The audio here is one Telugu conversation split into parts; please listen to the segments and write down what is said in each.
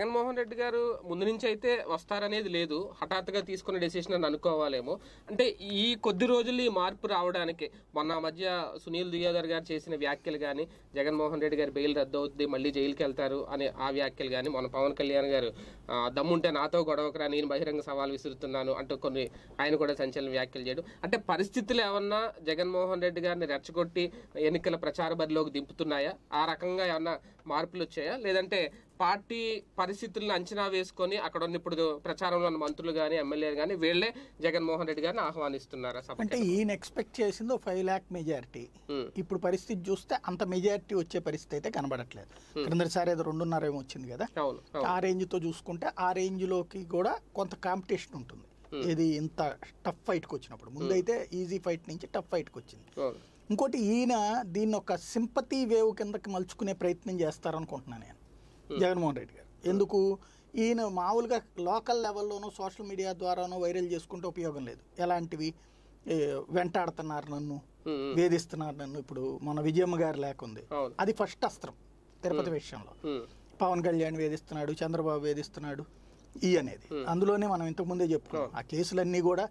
జగన్మోహన్ రెడ్డి గారు ముందు నుంచి అయితే వస్తారనేది లేదు హఠాత్తుగా తీసుకున్న డెసిషన్ అని అనుకోవాలేమో అంటే ఈ కొద్ది రోజులు ఈ మార్పు రావడానికి మొన్న మధ్య సునీల్ దియోదర్ గారు చేసిన వ్యాఖ్యలు కానీ జగన్మోహన్ రెడ్డి గారు బెయిల్ రద్దు అవుతుంది మళ్ళీ జైలుకి వెళ్తారు అనే ఆ వ్యాఖ్యలు కానీ మొన్న పవన్ కళ్యాణ్ గారు దమ్ముంటే నాతో గొడవకరా నేను బహిరంగ సవాల్ విసురుతున్నాను అంటూ కొన్ని ఆయన కూడా సంచలన వ్యాఖ్యలు చేయడం అంటే పరిస్థితులు ఏమన్నా జగన్మోహన్ రెడ్డి గారిని రెచ్చగొట్టి ఎన్నికల ప్రచార బరిలోకి దింపుతున్నాయా ఆ రకంగా ఏమన్నా మార్పులు వచ్చాయా లేదంటే పార్టీ పరిస్థితులను అంచనా వేసుకొని అక్కడ ఉన్న ఇప్పుడు ప్రచారంలో ఉన్న మంత్రులు కానీ ఎమ్మెల్యేలు కానీ వీళ్ళే జగన్మోహన్ రెడ్డి గారిని ఆహ్వానిస్తున్నారా అంటే ఈయన ఎక్స్పెక్ట్ చేసింది ఫైవ్ ల్యాక్ మెజారిటీ ఇప్పుడు పరిస్థితి చూస్తే అంత మెజారిటీ వచ్చే పరిస్థితి అయితే కనబడట్లేదు క్రిందసారి ఏదో రెండున్నర ఏమో వచ్చింది కదా ఆ రేంజ్ తో చూసుకుంటే ఆ రేంజ్ లోకి కూడా కొంత కాంపిటీషన్ ఉంటుంది ఇది ఇంత టఫ్ ఫైట్కి వచ్చినప్పుడు ముందైతే ఈజీ ఫైట్ నుంచి టఫ్ ఫైట్కి వచ్చింది ఇంకోటి ఈయన దీన్ని ఒక సింపతి వేవ్ కిందకి మలుచుకునే ప్రయత్నం చేస్తారనుకుంటున్నాను నేను hmm. జగన్మోహన్ రెడ్డి గారు hmm. ఎందుకు ఈయన మామూలుగా లోకల్ లెవెల్లోనూ సోషల్ మీడియా ద్వారానో వైరల్ చేసుకుంటే ఉపయోగం లేదు ఎలాంటివి వెంటాడుతున్నారు నన్ను hmm. వేధిస్తున్నారు నన్ను ఇప్పుడు మన విజయమ్మ గారు లేకుంది అది ఫస్ట్ అస్త్రం తిరుపతి విషయంలో పవన్ కళ్యాణ్ వేధిస్తున్నాడు చంద్రబాబు వేధిస్తున్నాడు ఈ అనేది అందులోనే మనం ఇంతకుముందే చెప్పుకున్నాం ఆ కేసులన్నీ కూడా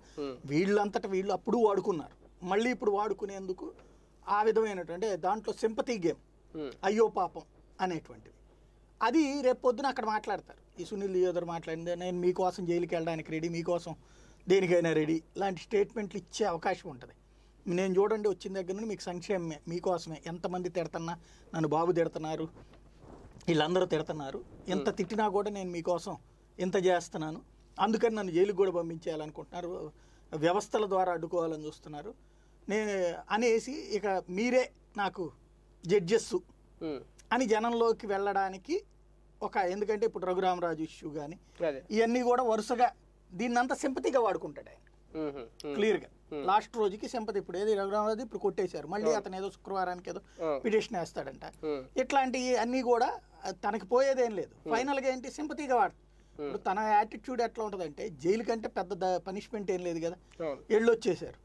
వీళ్ళంతటా వీళ్ళు అప్పుడు వాడుకున్నారు మళ్ళీ ఇప్పుడు వాడుకునేందుకు ఆ విధమైనటువంటి దాంట్లో సింపతి గేమ్ అయ్యో పాపం అనేటువంటిది అది రేపు పొద్దున అక్కడ మాట్లాడతారు ఈ సునీల్ యోధర్ మాట్లాడింది నేను మీకోసం జైలుకి వెళ్ళడానికి రెడీ మీకోసం దేనికైనా రెడీ ఇలాంటి స్టేట్మెంట్లు ఇచ్చే అవకాశం ఉంటుంది నేను చూడండి వచ్చిన దగ్గర నుండి మీకు సంక్షేమమే మీకోసమే ఎంతమంది తిడుతున్నా నన్ను బాబు తిడుతున్నారు వీళ్ళందరూ తిడుతున్నారు ఎంత తిట్టినా కూడా నేను మీకోసం ఎంత చేస్తున్నాను అందుకని నన్ను జైలుకి కూడా పంపించేయాలనుకుంటున్నారు వ్యవస్థల ద్వారా అడ్డుకోవాలని చూస్తున్నారు నేను అనేసి ఇక మీరే నాకు జడ్జెస్ అని జనంలోకి వెళ్ళడానికి ఒక ఎందుకంటే ఇప్పుడు రఘురామరాజు ఇష్యూ కానీ ఇవన్నీ కూడా వరుసగా అంత సింపతిగా వాడుకుంటాడు ఆయన క్లియర్గా లాస్ట్ రోజుకి సింపతి ఇప్పుడు ఏది రఘురామరాజు ఇప్పుడు కొట్టేశారు మళ్ళీ అతను ఏదో శుక్రవారానికి ఏదో పిటిషన్ వేస్తాడంట ఇట్లాంటివి అన్నీ కూడా తనకి పోయేదేం లేదు ఫైనల్గా ఏంటి సింపతిగా వాడు ఇప్పుడు తన యాటిట్యూడ్ ఎట్లా ఉంటుందంటే జైలు కంటే పెద్ద పనిష్మెంట్ ఏం లేదు కదా ఎళ్ళు వచ్చేసారు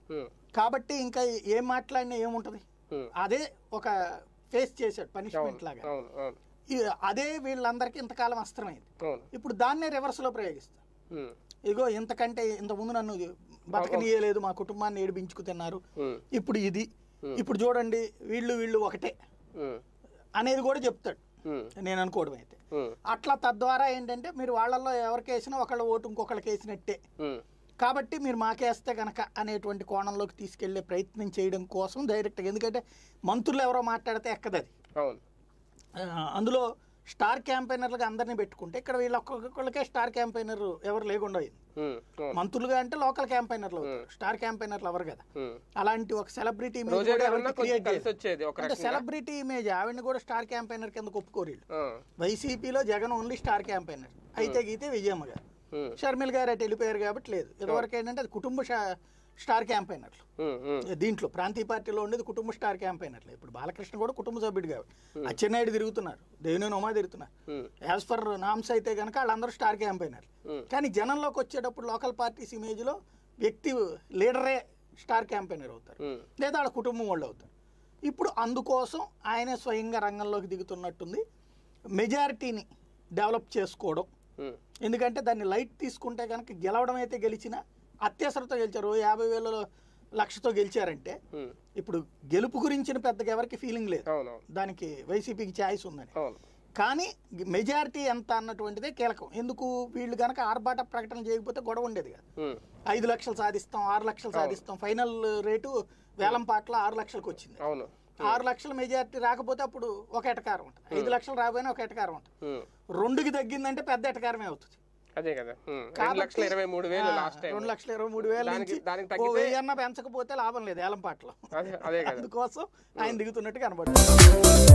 కాబట్టి ఇంకా ఏం మాట్లాడినా ఏముంటది అదే ఒక ఫేస్ చేశాడు పనిష్మెంట్ లాగా అదే వీళ్ళందరికీ ఇంతకాలం అస్త్రమైంది ఇప్పుడు దాన్నే రివర్స్ లో ప్రయోగిస్తారు ఇగో ఇంతకంటే ఇంతకుముందు నన్ను బతకనియలేదు మా కుటుంబాన్ని ఏడిపించుకు తిన్నారు ఇప్పుడు ఇది ఇప్పుడు చూడండి వీళ్ళు వీళ్ళు ఒకటే అనేది కూడా చెప్తాడు Hmm. నేను అనుకోవడం అయితే hmm. అట్లా తద్వారా ఏంటంటే మీరు వాళ్ళల్లో ఎవరికి వేసినా ఒకళ్ళ ఓటు ఇంకొకళ్ళకి వేసినట్టే hmm. కాబట్టి మీరు మాకేస్తే కనుక అనేటువంటి కోణంలోకి తీసుకెళ్లే ప్రయత్నం చేయడం కోసం డైరెక్ట్గా ఎందుకంటే మంత్రులు ఎవరో మాట్లాడితే ఎక్కదది అందులో స్టార్ క్యాంపెయినర్లుగా అందరినీ పెట్టుకుంటే ఇక్కడ వీళ్ళ ఒక్కొక్కళ్ళకే స్టార్ క్యాంపెయినర్ ఎవరు లేకుండా అయింది మంత్రులుగా అంటే లోకల్ క్యాంపెయినర్లు స్టార్ క్యాంపెయినర్లు ఎవరు కదా అలాంటి ఒక సెలబ్రిటీ ఇమేజ్ అంటే సెలబ్రిటీ ఇమేజ్ ఆవిడని కూడా స్టార్ క్యాంపెయినర్ కింద ఒప్పుకోరు వైసీపీలో జగన్ ఓన్లీ స్టార్ క్యాంపెయినర్ అయితే గీతే విజయమ్మ గారు షర్మిల్ గారు అటు వెళ్ళిపోయారు కాబట్టి లేదు ఇదివరకు ఏంటంటే అది కుటుంబ స్టార్ క్యాంప్ అయినట్లు దీంట్లో ప్రాంతీయ పార్టీలో ఉండేది కుటుంబ స్టార్ క్యాంప్ అయినట్లు ఇప్పుడు బాలకృష్ణ కూడా కుటుంబ సభ్యుడిగా అచ్చెన్నాయుడు తిరుగుతున్నారు దేవుని ఉమా తిరుగుతున్నారు యాజ్ ఫర్ నామ్స్ అయితే కనుక వాళ్ళందరూ స్టార్ క్యాంప్ అయినారు కానీ జనంలోకి వచ్చేటప్పుడు లోకల్ పార్టీస్ ఇమేజ్లో వ్యక్తి లీడరే స్టార్ క్యాంపైనర్ అవుతారు లేదా వాళ్ళ కుటుంబం వాళ్ళు అవుతారు ఇప్పుడు అందుకోసం ఆయనే స్వయంగా రంగంలోకి దిగుతున్నట్టుంది మెజారిటీని డెవలప్ చేసుకోవడం ఎందుకంటే దాన్ని లైట్ తీసుకుంటే కనుక గెలవడం అయితే గెలిచినా అత్యవసరతో గెలిచారు యాభై వేల లక్షతో గెలిచారంటే ఇప్పుడు గెలుపు గురించిన పెద్దగా ఎవరికి ఫీలింగ్ లేదు దానికి వైసీపీకి ఛాయిస్ ఉందని కానీ మెజారిటీ ఎంత అన్నటువంటిదే కీలకం ఎందుకు వీళ్ళు కనుక ఆర్భాట ప్రకటన చేయకపోతే గొడవ ఉండేది కదా ఐదు లక్షలు సాధిస్తాం ఆరు లక్షలు సాధిస్తాం ఫైనల్ రేటు వేలం పాటలో ఆరు లక్షలకు వచ్చింది ఆరు లక్షల మెజారిటీ రాకపోతే అప్పుడు ఒక ఎటకారం ఉంటుంది ఐదు లక్షలు రాబోయినా ఒక ఎటకారం ఉంటుంది రెండుకి తగ్గిందంటే పెద్ద ఎటకారమే అవుతుంది అదే కదా రెండు లక్షల ఇరవై మూడు వేలు లాస్ట్ రెండు లక్షల ఇరవై మూడు వేలు దానికి ఓ వెయ్యి పెంచకపోతే లాభం లేదు ఏలంపాట్లో అదే కదా అందుకోసం ఆయన దిగుతున్నట్టు కనబడుతుంది